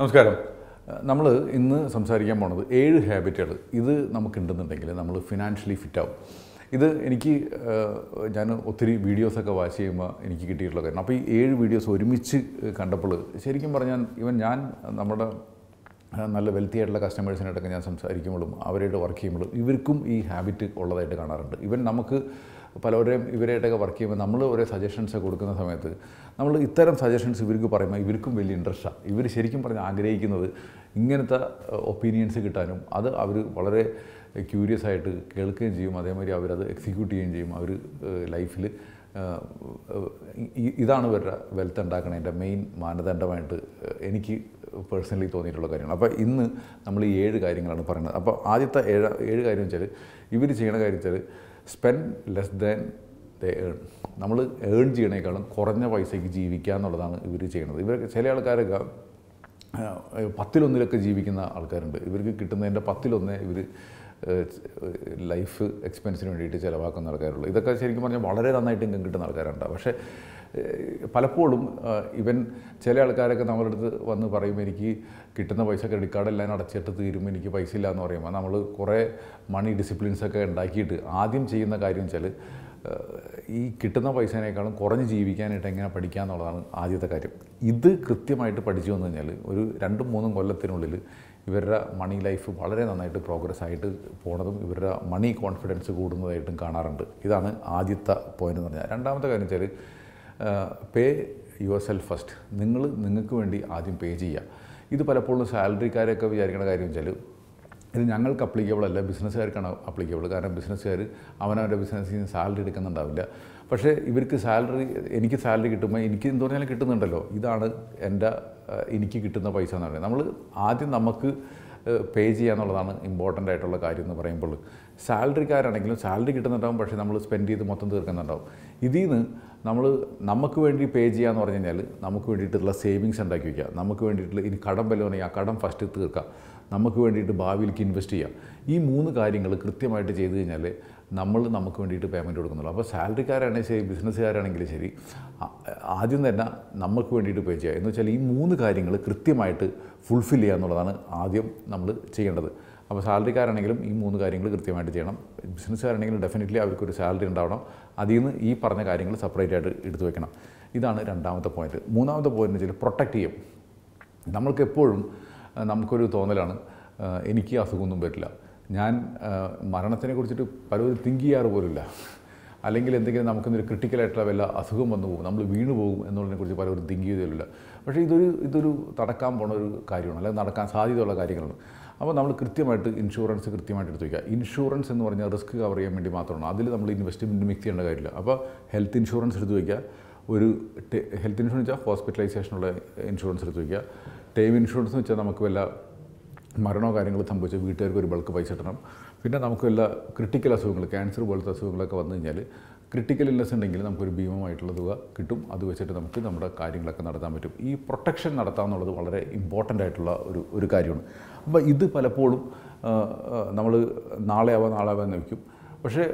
നമസ്കാരം നമ്മൾ ഇന്ന് സംസാരിക്കാൻ പോണത് ഏഴ് ഹാബിറ്റുകൾ ഇത് നമുക്കുണ്ടെന്നുണ്ടെങ്കിൽ നമ്മൾ ഫിനാൻഷ്യലി ഫിറ്റാവും ഇത് എനിക്ക് ഞാൻ ഒത്തിരി വീഡിയോസൊക്കെ വാച്ച് ചെയ്യുമ്പോൾ എനിക്ക് കിട്ടിയിട്ടുള്ള കാര്യം അപ്പോൾ ഈ ഏഴ് വീഡിയോസ് ഒരുമിച്ച് കണ്ടപ്പോൾ ശരിക്കും പറഞ്ഞാൽ ഇവൻ ഞാൻ നമ്മുടെ നല്ല വെൽത്തി ആയിട്ടുള്ള കസ്റ്റമേഴ്സിനായിട്ടൊക്കെ ഞാൻ സംസാരിക്കുമ്പോഴും അവരായിട്ട് വർക്ക് ചെയ്യുമ്പോഴും ഇവർക്കും ഈ ഹാബിറ്റ് ഉള്ളതായിട്ട് കാണാറുണ്ട് ഇവൻ നമുക്ക് പലവരെയും ഇവരായിട്ടൊക്കെ വർക്ക് ചെയ്യുമ്പോൾ നമ്മൾ ഓരോ സജഷൻസ് കൊടുക്കുന്ന സമയത്ത് നമ്മൾ ഇത്തരം സജഷൻസ് ഇവർക്ക് പറയുമ്പോൾ ഇവർക്കും വലിയ ഇൻട്രസ്റ്റാണ് ഇവർ ശരിക്കും പറഞ്ഞ് ആഗ്രഹിക്കുന്നത് ഇങ്ങനത്തെ ഒപ്പീനിയൻസ് കിട്ടാനും അത് അവർ വളരെ ക്യൂരിയസ് ആയിട്ട് കേൾക്കുകയും ചെയ്യും അതേമാതിരി അവരത് എക്സിക്യൂട്ട് ചെയ്യുകയും ചെയ്യും അവർ ലൈഫിൽ ഇതാണ് ഇവരുടെ വെൽത്ത് ഉണ്ടാക്കണതിൻ്റെ മെയിൻ മാനദണ്ഡമായിട്ട് എനിക്ക് പേഴ്സണലി തോന്നിയിട്ടുള്ള കാര്യങ്ങൾ അപ്പോൾ ഇന്ന് നമ്മൾ ഈ ഏഴ് കാര്യങ്ങളാണ് പറയുന്നത് അപ്പോൾ ആദ്യത്തെ ഏഴ് ഏഴ് കാര്യം വെച്ചാൽ ഇവർ ചെയ്യണ കാര്യം വെച്ചാൽ spend less than they earn നമ്മൾ ഏൺ ചെയ്യണേക്കാളും കുറഞ്ഞ പൈസയ്ക്ക് ജീവിക്കുക എന്നുള്ളതാണ് ഇവർ ചെയ്യുന്നത് ഇവർ ചില ആൾക്കാരൊക്കെ പത്തിലൊന്നിലൊക്കെ ജീവിക്കുന്ന ആൾക്കാരുണ്ട് ഇവർക്ക് കിട്ടുന്നതിൻ്റെ പത്തിലൊന്നേ ഇവർ ലൈഫ് എക്സ്പെൻസിന് വേണ്ടിയിട്ട് ചിലവാക്കുന്ന ആൾക്കാരുള്ളൂ ഇതൊക്കെ ശരിക്കും പറഞ്ഞാൽ വളരെ നന്നായിട്ട് ഇൻകം കിട്ടുന്ന ആൾക്കാരുണ്ടാവും പക്ഷേ പലപ്പോഴും ഇവൻ ചില ആൾക്കാരൊക്കെ നമ്മളുടെ അടുത്ത് വന്ന് പറയും എനിക്ക് കിട്ടുന്ന പൈസ ക്രെഡിറ്റ് കാർഡ് എല്ലാം അടച്ചിട്ട് തീരും എനിക്ക് പൈസ ഇല്ല എന്ന് പറയുമ്പോൾ നമ്മൾ കുറേ മണി ഒക്കെ ഉണ്ടാക്കിയിട്ട് ആദ്യം ചെയ്യുന്ന കാര്യം വെച്ചാൽ ഈ കിട്ടുന്ന പൈസേനേക്കാളും കുറഞ്ഞ് ജീവിക്കാനായിട്ട് എങ്ങനെ പഠിക്കുക എന്നുള്ളതാണ് ആദ്യത്തെ കാര്യം ഇത് കൃത്യമായിട്ട് പഠിച്ചു വന്നു കഴിഞ്ഞാൽ ഒരു രണ്ടും മൂന്നും കൊല്ലത്തിനുള്ളിൽ ഇവരുടെ മണി ലൈഫ് വളരെ നന്നായിട്ട് പ്രോഗ്രസ് ആയിട്ട് പോണതും ഇവരുടെ മണി കോൺഫിഡൻസ് കൂടുന്നതായിട്ടും കാണാറുണ്ട് ഇതാണ് ആദ്യത്തെ പോയിന്റ് എന്ന് പറഞ്ഞാൽ രണ്ടാമത്തെ കാര്യം വെച്ചാൽ പേ യുവർ സെൽഫ് ഫസ്റ്റ് നിങ്ങൾ നിങ്ങൾക്ക് വേണ്ടി ആദ്യം പേ ചെയ്യുക ഇത് പലപ്പോഴും സാലറിക്കാരെയൊക്കെ വിചാരിക്കുന്ന കാര്യം വെച്ചാൽ ഇത് ഞങ്ങൾക്ക് അപ്ലിക്കബിൾ അല്ല ബിസിനസ്സുകാർക്കാണ് അപ്ലിക്കബിൾ കാരണം ബിസിനസ്സുകാർ അവനവൻ്റെ ബിസിനസ്സിൽ നിന്ന് സാലറി എടുക്കുന്നുണ്ടാവില്ല പക്ഷേ ഇവർക്ക് സാലറി എനിക്ക് സാലറി കിട്ടുമ്പോൾ എനിക്ക് എന്ത് പറഞ്ഞാലും കിട്ടുന്നുണ്ടല്ലോ ഇതാണ് എൻ്റെ എനിക്ക് കിട്ടുന്ന പൈസ എന്ന് പറയുന്നത് നമ്മൾ ആദ്യം നമുക്ക് പേ ചെയ്യുക എന്നുള്ളതാണ് ഇമ്പോർട്ടൻ്റ് ആയിട്ടുള്ള കാര്യം എന്ന് പറയുമ്പോൾ സാലറിക്കാരാണെങ്കിലും സാലറി കിട്ടുന്നുണ്ടാവും പക്ഷേ നമ്മൾ സ്പെൻഡ് ചെയ്ത് മൊത്തം തീർക്കുന്നുണ്ടാവും ഇതിൽ നിന്ന് നമ്മൾ നമുക്ക് വേണ്ടി പേ ചെയ്യുക എന്ന് പറഞ്ഞു കഴിഞ്ഞാൽ നമുക്ക് വേണ്ടിയിട്ടുള്ള സേവിങ്സ് ഉണ്ടാക്കി വയ്ക്കുക നമുക്ക് വേണ്ടിയിട്ടുള്ള ഇനി കടം വല്ലതുണ്ടെങ്കിൽ ആ കടം ഫസ്റ്റ് തീർക്കുക നമുക്ക് വേണ്ടിയിട്ട് ഭാവിയിലേക്ക് ഇൻവെസ്റ്റ് ചെയ്യുക ഈ മൂന്ന് കാര്യങ്ങൾ കൃത്യമായിട്ട് ചെയ്തു കഴിഞ്ഞാൽ നമ്മൾ നമുക്ക് വേണ്ടിയിട്ട് പേയ്മെൻറ്റ് കൊടുക്കുന്നുള്ളൂ അപ്പോൾ സാലറിക്കാരാണെങ്കിൽ ശരി ബിസിനസ്സുകാരാണെങ്കിൽ ശരി ആദ്യം തന്നെ നമുക്ക് വേണ്ടിയിട്ട് പേ ചെയ്യുക എന്ന് വെച്ചാൽ ഈ മൂന്ന് കാര്യങ്ങൾ കൃത്യമായിട്ട് ഫുൾഫിൽ ചെയ്യുക എന്നുള്ളതാണ് ആദ്യം നമ്മൾ ചെയ്യേണ്ടത് അപ്പോൾ സാലറിക്കാരാണെങ്കിലും ഈ മൂന്ന് കാര്യങ്ങൾ കൃത്യമായിട്ട് ചെയ്യണം ബിസിനസ്സുകാരാണെങ്കിലും ഡെഫിനറ്റ്ലി അവർക്കൊരു സാലറി ഉണ്ടാവണം അതിൽ നിന്ന് ഈ പറഞ്ഞ കാര്യങ്ങൾ സെപ്പറേറ്റ് ആയിട്ട് എടുത്തു വെക്കണം ഇതാണ് രണ്ടാമത്തെ പോയിന്റ് മൂന്നാമത്തെ പോയിന്റ് വെച്ചാൽ പ്രൊട്ടക്റ്റ് ചെയ്യും നമ്മൾക്ക് എപ്പോഴും നമുക്കൊരു തോന്നലാണ് എനിക്ക് അസുഖമൊന്നും വരില്ല ഞാൻ മരണത്തിനെ കുറിച്ചിട്ട് പലരും തിങ്ക് ചെയ്യാറ് പോലില്ല അല്ലെങ്കിൽ എന്തെങ്കിലും നമുക്കിന്നൊരു ക്രിട്ടിക്കലായിട്ടുള്ള വല്ല അസുഖം വന്നു പോകും നമ്മൾ വീണു പോകും കുറിച്ച് പലരും തിങ്ക് ചെയ്തില്ല പക്ഷേ ഇതൊരു ഇതൊരു നടക്കാൻ പോണ ഒരു കാര്യമാണ് അല്ലെങ്കിൽ നടക്കാൻ സാധ്യതയുള്ള കാര്യങ്ങളാണ് അപ്പോൾ നമ്മൾ കൃത്യമായിട്ട് ഇൻഷുറൻസ് കൃത്യമായിട്ട് എടുത്ത് വയ്ക്കുക ഇൻഷുറൻസ് എന്ന് പറഞ്ഞാൽ റിസ്ക് കവർ ചെയ്യാൻ വേണ്ടി മാത്രമാണ് അതിൽ നമ്മൾ ഇൻവെസ്റ്റ്മെൻറ്റ് മിക്സ് ചെയ്യേണ്ട കാര്യമില്ല അപ്പോൾ ഹെൽത്ത് ഇൻഷുറൻസ് എടുത്ത് വയ്ക്കുക ഒരു ഹെൽത്ത് ഇൻഷുറൻസ് വെച്ചാൽ ഹോസ്പിറ്റലൈസേഷനുള്ള ഇൻഷുറൻസ് എടുത്ത് വയ്ക്കുക ടേം ഇൻഷുറൻസ് എന്ന് വെച്ചാൽ നമുക്ക് വല്ല മരണോ കാര്യങ്ങൾ സംഭവിച്ച് വീട്ടുകാർക്ക് ഒരു ബൾക്ക് പൈസ ഇടണം പിന്നെ നമുക്ക് എല്ലാ ക്രിട്ടിക്കൽ അസുഖങ്ങൾ ക്യാൻസർ പോലത്തെ അസുഖങ്ങളൊക്കെ വന്നു കഴിഞ്ഞാൽ ക്രിട്ടിക്കൽ ഇല്ലസ് ഉണ്ടെങ്കിൽ നമുക്കൊരു ഭീമമായിട്ടുള്ള തുക കിട്ടും അത് വെച്ചിട്ട് നമുക്ക് നമ്മുടെ കാര്യങ്ങളൊക്കെ നടത്താൻ പറ്റും ഈ പ്രൊട്ടക്ഷൻ നടത്താം എന്നുള്ളത് വളരെ ഇമ്പോർട്ടൻ്റ് ആയിട്ടുള്ള ഒരു ഒരു കാര്യമാണ് അപ്പോൾ ഇത് പലപ്പോഴും നമ്മൾ നാളെ ആവാം നാളെ ആവാം എന്ന് വയ്ക്കും പക്ഷേ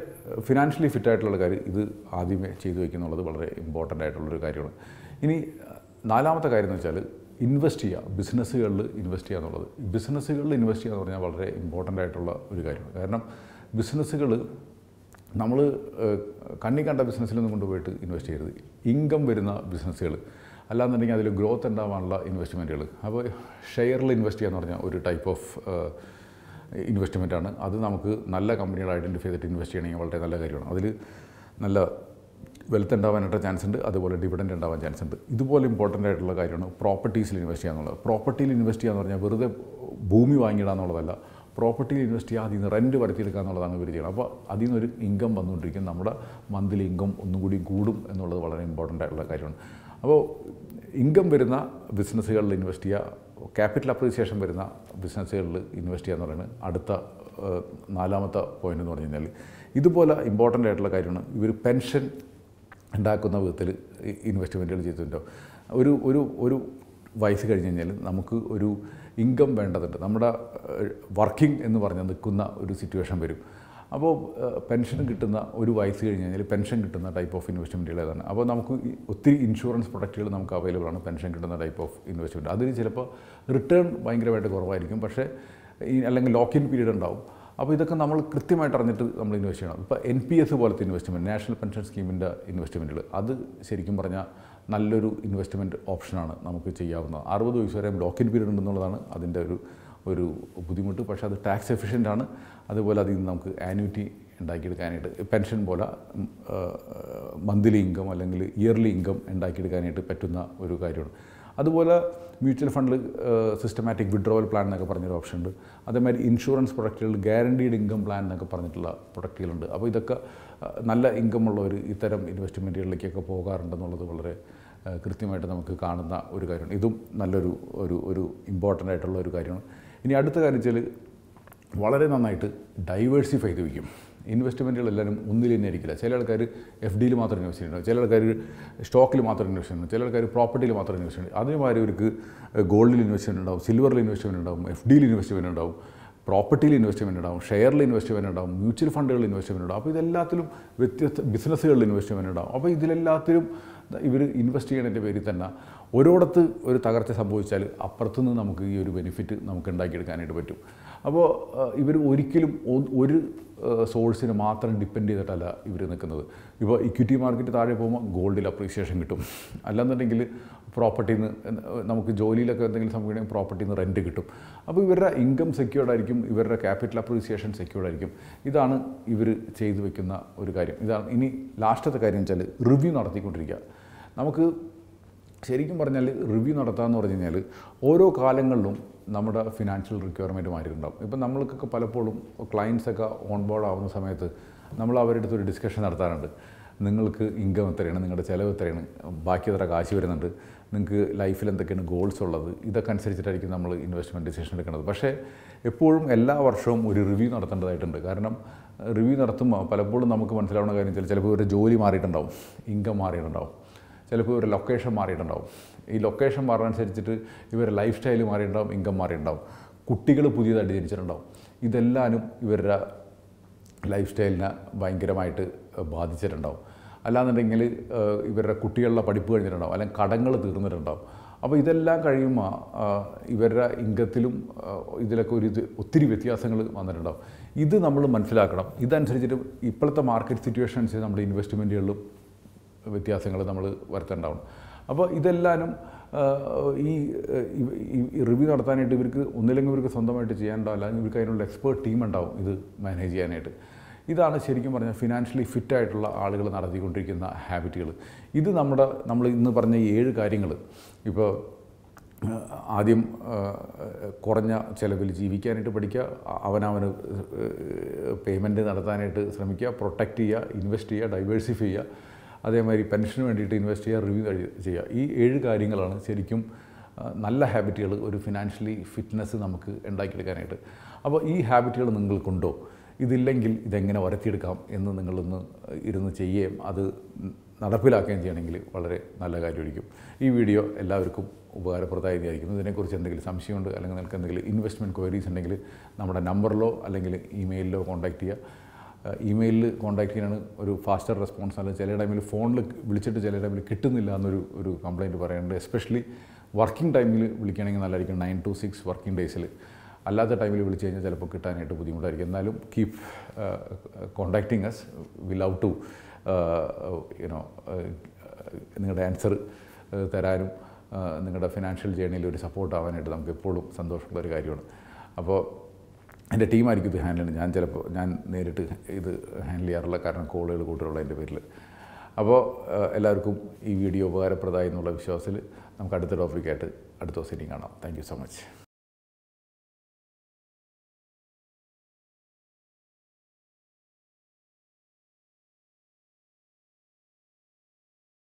ഫിനാൻഷ്യലി ഫിറ്റ് ആയിട്ടുള്ള കാര്യം ഇത് ആദ്യമേ ചെയ്തു വയ്ക്കുന്നുള്ളത് വളരെ ഇമ്പോർട്ടൻ്റ് ആയിട്ടുള്ളൊരു കാര്യമാണ് ഇനി നാലാമത്തെ കാര്യം എന്ന് വെച്ചാൽ ഇൻവെസ്റ്റ് ചെയ്യുക ബിസിനസ്സുകളിൽ ഇൻവെസ്റ്റ് ചെയ്യുക എന്നുള്ളത് ബിസിനസ്സുകളിൽ ഇൻവെസ്റ്റ് ചെയ്യുക എന്ന് പറഞ്ഞാൽ വളരെ ഇമ്പോർട്ടൻ്റ് ആയിട്ടുള്ള ഒരു കാര്യമാണ് കാരണം ബിസിനസ്സുകൾ നമ്മൾ കണ്ണി കണ്ട ബിസിനസ്സിലൊന്നും കൊണ്ടുപോയിട്ട് ഇൻവെസ്റ്റ് ചെയ്യരുത് ഇൻകം വരുന്ന ബിസിനസ്സുകൾ അല്ലാന്നുണ്ടെങ്കിൽ അതിൽ ഗ്രോത്ത് ഉണ്ടാവാനുള്ള ഇൻവെസ്റ്റ്മെൻറ്റുകൾ അപ്പോൾ ഷെയറിൽ ഇൻവെസ്റ്റ് എന്ന് പറഞ്ഞാൽ ഒരു ടൈപ്പ് ഓഫ് ഇൻവെസ്റ്റ്മെൻറ്റാണ് അത് നമുക്ക് നല്ല കമ്പനികൾ ഐഡൻറ്റിഫൈ ചെയ്തിട്ട് ഇൻവെസ്റ്റ് ചെയ്യണമെങ്കിൽ വളരെ നല്ല കാര്യമാണ് അതിൽ നല്ല വെൽത്ത് ഉണ്ടാവാനായിട്ട് ചാൻസ് ഉണ്ട് അതുപോലെ ഡിവിഡൻഡ് ഉണ്ടാവാൻ ചാൻസ് ഉണ്ട് ഇതുപോലെ ഇമ്പോർട്ടൻ്റ് ആയിട്ടുള്ള കാര്യമാണ് പ്രോപ്പർട്ടീസിൽ ഇൻവെസ്റ്റ് എന്നുള്ളത് പ്രോപ്പർട്ടിയിൽ ഇൻവെസ്റ്റ് ചെയ്യുക എന്ന് പറഞ്ഞാൽ വെറുതെ ഭൂമി വാങ്ങിയിടുക എന്നുള്ളതല്ല പ്രോപ്പർട്ടിയിൽ ഇൻവെസ്റ്റ് ചെയ്യുക അതിൽ നിന്ന് റെൻറ്റ് വരുത്തിയെടുക്കുക എന്നുള്ളതാണ് ഇവർ ചെയ്യണം അപ്പോൾ അതിൽ നിന്നൊരു ഇൻകം വന്നുകൊണ്ടിരിക്കും നമ്മുടെ മന്ത്ലി ഇൻകം ഒന്നും കൂടി കൂടും എന്നുള്ളത് വളരെ ഇമ്പോർട്ടൻ്റ് ആയിട്ടുള്ള കാര്യമാണ് അപ്പോൾ ഇൻകം വരുന്ന ബിസിനസ്സുകളിൽ ഇൻവെസ്റ്റ് ചെയ്യുക ക്യാപിറ്റൽ അപ്രീസിയേഷൻ വരുന്ന ബിസിനസ്സുകളിൽ ഇൻവെസ്റ്റ് ചെയ്യുക എന്ന് പറയുന്നത് അടുത്ത നാലാമത്തെ പോയിൻ്റ് എന്ന് പറഞ്ഞു കഴിഞ്ഞാൽ ഇതുപോലെ ഇമ്പോർട്ടൻ്റ് ആയിട്ടുള്ള കാര്യമാണ് ഇവർ പെൻഷൻ ഉണ്ടാക്കുന്ന വിധത്തിൽ ഇൻവെസ്റ്റ്മെൻറ്റുകൾ ചെയ്തിട്ടുണ്ടോ ഒരു ഒരു ഒരു വയസ്സ് കഴിഞ്ഞ് കഴിഞ്ഞാൽ നമുക്ക് ഒരു ഇൻകം വേണ്ടതുണ്ട് നമ്മുടെ വർക്കിംഗ് എന്ന് പറഞ്ഞ് നിൽക്കുന്ന ഒരു സിറ്റുവേഷൻ വരും അപ്പോൾ പെൻഷൻ കിട്ടുന്ന ഒരു വയസ്സ് കഴിഞ്ഞ് കഴിഞ്ഞാൽ പെൻഷൻ കിട്ടുന്ന ടൈപ്പ് ഓഫ് ഇൻവെസ്റ്റ്മെൻറ്റുകൾ ഏതാണ് അപ്പോൾ നമുക്ക് ഒത്തിരി ഇൻഷുറൻസ് പ്രൊഡക്റ്റുകൾ നമുക്ക് അവൈലബിൾ ആണ് പെൻഷൻ കിട്ടുന്ന ടൈപ്പ് ഓഫ് ഇൻവെസ്റ്റ്മെൻറ്റ് അതിന് ചിലപ്പോൾ റിട്ടേൺ ഭയങ്കരമായിട്ട് കുറവായിരിക്കും പക്ഷേ അല്ലെങ്കിൽ ലോക്ക് ഇൻ പീരീഡ് ഉണ്ടാവും അപ്പോൾ ഇതൊക്കെ നമ്മൾ കൃത്യമായിട്ട് അറിഞ്ഞിട്ട് നമ്മൾ ഇൻവെസ്റ്റ് ചെയ്യണം ഇപ്പോൾ എൻ പി എസ് പോലത്തെ ഇൻവെസ്റ്റ്മെൻറ്റ് നാഷണൽ പെൻഷൻ സ്കീമിൻ്റെ ഇൻവെസ്റ്റ്മെൻറ്റുകൾ അത് ശരിക്കും പറഞ്ഞാൽ നല്ലൊരു ഇൻവെസ്റ്റ്മെൻറ്റ് ഓപ്ഷനാണ് നമുക്ക് ചെയ്യാവുന്നത് അറുപത് വയസ്സ് വരെ ലോക്കിൻ പീരീഡ് ഉണ്ടെന്നുള്ളതാണ് അതിൻ്റെ ഒരു ഒരു ബുദ്ധിമുട്ട് പക്ഷേ അത് ടാക്സ് എഫിഷ്യൻ്റ് ആണ് അതുപോലെ അതിൽ നിന്ന് നമുക്ക് ആനുവിറ്റി ഉണ്ടാക്കിയെടുക്കാനായിട്ട് പെൻഷൻ പോലെ മന്ത്ലി ഇൻകം അല്ലെങ്കിൽ ഇയർലി ഇൻകം ഉണ്ടാക്കിയെടുക്കാനായിട്ട് പറ്റുന്ന ഒരു കാര്യമാണ് അതുപോലെ മ്യൂച്വൽ ഫണ്ടിൽ സിസ്റ്റമാറ്റിക് വിഡ്രോവൽ പ്ലാൻ എന്നൊക്കെ പറഞ്ഞൊരു ഓപ്ഷൻ ഉണ്ട് അതേമാതിരി ഇൻഷുറൻസ് പ്രൊഡക്റ്റുകൾ ഗ്യാരണ്ടീഡ് ഇൻകം പ്ലാൻ എന്നൊക്കെ പറഞ്ഞിട്ടുള്ള പ്രൊഡക്റ്റുകളുണ്ട് അപ്പോൾ ഇതൊക്കെ നല്ല ഒരു ഇത്തരം ഇൻവെസ്റ്റ്മെൻറ്റുകളിലേക്കൊക്കെ പോകാറുണ്ടെന്നുള്ളത് വളരെ കൃത്യമായിട്ട് നമുക്ക് കാണുന്ന ഒരു കാര്യമാണ് ഇതും നല്ലൊരു ഒരു ഒരു ഇമ്പോർട്ടൻ്റ് ആയിട്ടുള്ള ഒരു കാര്യമാണ് ഇനി അടുത്ത കാര്യം വെച്ചാൽ വളരെ നന്നായിട്ട് ഡൈവേഴ്സിഫൈ ചെയ്ത് വയ്ക്കും എല്ലാവരും ഒന്നിൽ തന്നെ ഇരിക്കില്ല ചില ആൾക്കാർ എഫ് ഡിയിൽ മാത്രം ഇൻവെസ്റ്റ് ചെയ്യുന്നുണ്ട് ചില ആൾക്കാർ സ്റ്റോക്കിൽ മാത്രം ഇൻവെസ്റ്റ് ചെയ്യുന്നുണ്ട് ചില ആൾക്കാർ പ്രോപ്പർട്ടിയിൽ മാത്രം ഇൻവെസ്റ്റ് ചെയ്യുന്നുണ്ട് അതേമാതിരി അവർക്ക് ഗോൾഡിൽ ഇൻവെസ്റ്റ്മെൻറ്റ് ഉണ്ടാവും സിൽവറിൽ ഇൻവെസ്റ്റ്മെൻറ്റ് ഉണ്ടാവും എഫ് ഡിയിൽ ഇൻവെസ്റ്റ്മെൻറ്റ് ഉണ്ടാവും പ്രോപ്പർട്ടിയിൽ ഇൻവെസ്റ്റ്മെൻറ്റ് ഉണ്ടാവും ഷെയറിൽ ഇൻവെസ്റ്റ്മെൻറ്റ് ഉണ്ടാവും മ്യൂച്വൽ ഫണ്ടുകളിൽ ഇൻവെസ്റ്റ്മെൻറ്റ് ഉണ്ടാവും അപ്പോൾ ഇതെല്ലാത്തിലും വ്യത്യസ്ത ബിസിനസ്സുകളിൽ ഇൻവെസ്റ്റ്മെൻറ്റ് ഉണ്ടാവും അപ്പോൾ ഇതിലെല്ലാത്തിലും ഇവർ ഇൻവെസ്റ്റ് ചെയ്യണതിൻ്റെ പേരിൽ തന്നെ ഒരിടത്ത് ഒരു തകർച്ച സംഭവിച്ചാൽ നിന്ന് നമുക്ക് ഈ ഒരു ബെനിഫിറ്റ് നമുക്ക് ഉണ്ടാക്കിയെടുക്കാനായിട്ട് പറ്റും അപ്പോൾ ഇവർ ഒരിക്കലും ഒരു സോഴ്സിന് മാത്രം ഡിപ്പെൻഡ് ചെയ്തിട്ടല്ല ഇവർ നിൽക്കുന്നത് ഇപ്പോൾ ഇക്വിറ്റി മാർക്കറ്റ് താഴെ പോകുമ്പോൾ ഗോൾഡിൽ അപ്രീസിയേഷൻ കിട്ടും അല്ലാന്നുണ്ടെങ്കിൽ പ്രോപ്പർട്ടിയിൽ നിന്ന് നമുക്ക് ജോലിയിലൊക്കെ എന്തെങ്കിലും സംഭവിക്കണമെങ്കിൽ പ്രോപ്പർട്ടിയിൽ നിന്ന് റെൻറ്റ് കിട്ടും അപ്പോൾ ഇവരുടെ ഇൻകം സെക്യൂർഡ് ആയിരിക്കും ഇവരുടെ ക്യാപിറ്റൽ അപ്രീസിയേഷൻ സെക്യൂർഡ് ആയിരിക്കും ഇതാണ് ഇവർ ചെയ്തു വെക്കുന്ന ഒരു കാര്യം ഇതാണ് ഇനി ലാസ്റ്റത്തെ കാര്യം വെച്ചാൽ റിവ്യൂ നടത്തിക്കൊണ്ടിരിക്കുക നമുക്ക് ശരിക്കും പറഞ്ഞാൽ റിവ്യൂ നടത്താമെന്ന് പറഞ്ഞു കഴിഞ്ഞാൽ ഓരോ കാലങ്ങളിലും നമ്മുടെ ഫിനാൻഷ്യൽ റിക്വയർമെൻറ്റ് മാറിയിട്ടുണ്ടാകും ഇപ്പം നമ്മൾക്കൊക്കെ പലപ്പോഴും ക്ലയൻസൊക്കെ ഓൺ ബോർഡ് ആവുന്ന സമയത്ത് നമ്മൾ അവരുടെ അടുത്തൊരു ഡിസ്കഷൻ നടത്താറുണ്ട് നിങ്ങൾക്ക് ഇൻകം എത്രയാണ് നിങ്ങളുടെ ചിലവ് എത്രയാണ് ബാക്കി എത്ര കാശ് വരുന്നുണ്ട് നിങ്ങൾക്ക് ലൈഫിൽ എന്തൊക്കെയാണ് ഗോൾസ് ഉള്ളത് ഇതൊക്കെ അനുസരിച്ചിട്ടായിരിക്കും നമ്മൾ ഇൻവെസ്റ്റ്മെൻറ്റ് ഡിസിഷൻ എടുക്കുന്നത് പക്ഷേ എപ്പോഴും എല്ലാ വർഷവും ഒരു റിവ്യൂ നടത്തേണ്ടതായിട്ടുണ്ട് കാരണം റിവ്യൂ നടത്തുമ്പോൾ പലപ്പോഴും നമുക്ക് മനസ്സിലാവുന്ന കാര്യം വെച്ചാൽ ചിലപ്പോൾ ഒരു ജോലി മാറിയിട്ടുണ്ടാവും ഇൻകം മാറിയിട്ടുണ്ടാവും ചിലപ്പോൾ ഒരു ലൊക്കേഷൻ മാറിയിട്ടുണ്ടാവും ഈ ലൊക്കേഷൻ മാറുന്നതനുസരിച്ചിട്ട് ഇവരുടെ ലൈഫ് സ്റ്റൈൽ മാറിയിട്ടുണ്ടാവും ഇൻകം മാറിയിട്ടുണ്ടാവും കുട്ടികൾ പുതിയതായിട്ട് ജനിച്ചിട്ടുണ്ടാവും ഇതെല്ലാവരും ഇവരുടെ ലൈഫ് സ്റ്റൈലിനെ ഭയങ്കരമായിട്ട് ബാധിച്ചിട്ടുണ്ടാവും അല്ലാന്നുണ്ടെങ്കിൽ ഇവരുടെ കുട്ടികളുടെ പഠിപ്പ് കഴിഞ്ഞിട്ടുണ്ടാവും അല്ലെങ്കിൽ കടങ്ങൾ തീർന്നിട്ടുണ്ടാവും അപ്പോൾ ഇതെല്ലാം കഴിയുമ്പോൾ ഇവരുടെ ഇംഗത്തിലും ഇതിലൊക്കെ ഒരു ഇത് ഒത്തിരി വ്യത്യാസങ്ങൾ വന്നിട്ടുണ്ടാവും ഇത് നമ്മൾ മനസ്സിലാക്കണം ഇതനുസരിച്ചിട്ട് ഇപ്പോഴത്തെ മാർക്കറ്റ് സിറ്റുവേഷൻ അനുസരിച്ച് നമ്മുടെ ഇൻവെസ്റ്റ്മെൻറ്റുകളിലും വ്യത്യാസങ്ങൾ നമ്മൾ വരുത്തേണ്ടാവണം അപ്പോൾ ഇതെല്ലാനും ഈ റിവ്യൂ നടത്താനായിട്ട് ഇവർക്ക് ഒന്നില്ലെങ്കിൽ ഇവർക്ക് സ്വന്തമായിട്ട് ചെയ്യാനുണ്ടാവും അല്ലെങ്കിൽ ഇവർക്ക് അതിനുള്ള എക്സ്പേർട്ട് ടീം ഉണ്ടാവും ഇത് മാനേജ് ചെയ്യാനായിട്ട് ഇതാണ് ശരിക്കും പറഞ്ഞാൽ ഫിനാൻഷ്യലി ഫിറ്റായിട്ടുള്ള ആളുകൾ നടത്തിക്കൊണ്ടിരിക്കുന്ന ഹാബിറ്റുകൾ ഇത് നമ്മുടെ നമ്മൾ ഇന്ന് പറഞ്ഞ ഏഴ് കാര്യങ്ങൾ ഇപ്പോൾ ആദ്യം കുറഞ്ഞ ചിലവിൽ ജീവിക്കാനായിട്ട് പഠിക്കുക അവനവന് പേയ്മെൻറ്റ് നടത്താനായിട്ട് ശ്രമിക്കുക പ്രൊട്ടക്റ്റ് ചെയ്യുക ഇൻവെസ്റ്റ് ചെയ്യുക ഡൈവേഴ്സിഫൈ ചെയ്യുക അതേമാതിരി പെൻഷന് വേണ്ടിയിട്ട് ഇൻവെസ്റ്റ് ചെയ്യുക റിവ്യൂ ചെയ്യുക ഈ ഏഴ് കാര്യങ്ങളാണ് ശരിക്കും നല്ല ഹാബിറ്റുകൾ ഒരു ഫിനാൻഷ്യലി ഫിറ്റ്നസ് നമുക്ക് ഉണ്ടാക്കിയെടുക്കാനായിട്ട് അപ്പോൾ ഈ ഹാബിറ്റുകൾ നിങ്ങൾക്കുണ്ടോ ഇതില്ലെങ്കിൽ ഇതെങ്ങനെ വരത്തിയെടുക്കാം എന്ന് നിങ്ങളൊന്ന് ഇരുന്ന് ചെയ്യുകയും അത് നടപ്പിലാക്കുകയും ചെയ്യണമെങ്കിൽ വളരെ നല്ല കാര്യമായിരിക്കും ഈ വീഡിയോ എല്ലാവർക്കും ഉപകാരപ്രദമായി വിചാരിക്കുന്നു ഇതിനെക്കുറിച്ച് എന്തെങ്കിലും സംശയമുണ്ട് അല്ലെങ്കിൽ നിങ്ങൾക്ക് എന്തെങ്കിലും ഇൻവെസ്റ്റ്മെൻറ്റ് ക്വയറീസ് ഉണ്ടെങ്കിൽ നമ്മുടെ നമ്പറിലോ അല്ലെങ്കിൽ ഇമെയിലിലോ കോൺടാക്റ്റ് ചെയ്യുക ഇമെയിലിൽ കോൺടാക്ട് ചെയ്യാനാണ് ഒരു ഫാസ്റ്റർ റെസ്പോൺസ് അല്ലെങ്കിൽ ചില ടൈമിൽ ഫോണിൽ വിളിച്ചിട്ട് ചില ടൈമിൽ കിട്ടുന്നില്ല എന്നൊരു ഒരു കംപ്ലയിൻറ്റ് പറയുന്നുണ്ട് എസ്പെഷ്യലി വർക്കിംഗ് ടൈമിൽ വിളിക്കുകയാണെങ്കിൽ നല്ലതായിരിക്കും നയൻ ടു സിക്സ് വർക്കിംഗ് ഡേയ്സിൽ അല്ലാത്ത ടൈമിൽ വിളിച്ചു കഴിഞ്ഞാൽ ചിലപ്പോൾ കിട്ടാനായിട്ട് ബുദ്ധിമുട്ടായിരിക്കും എന്നാലും keep contacting us we love to you know നിങ്ങളുടെ ആൻസർ uh, തരാനും uh, നിങ്ങളുടെ ഫിനാൻഷ്യൽ ജേണിയിൽ ഒരു സപ്പോർട്ട് ആവാനായിട്ട് നമുക്ക് എപ്പോഴും സന്തോഷമുള്ള ഒരു കാര്യമാണ് അപ്പോൾ എൻ്റെ ടീമായിരിക്കും ഇത് ഹാൻഡിൽ ഞാൻ ചിലപ്പോൾ ഞാൻ നേരിട്ട് ഇത് ഹാൻഡിൽ ചെയ്യാറുള്ള കാരണം കോളുകൾ കൂടുതലുള്ള എൻ്റെ പേരിൽ അപ്പോൾ uh, എല്ലാവർക്കും ഈ വീഡിയോ ഉപകാരപ്രദമായി എന്നുള്ള വിശ്വാസത്തിൽ നമുക്ക് അടുത്ത ടോപ്പിക്കായിട്ട് അടുത്ത ദിവസം ഇനി കാണാം താങ്ക് സോ മച്ച്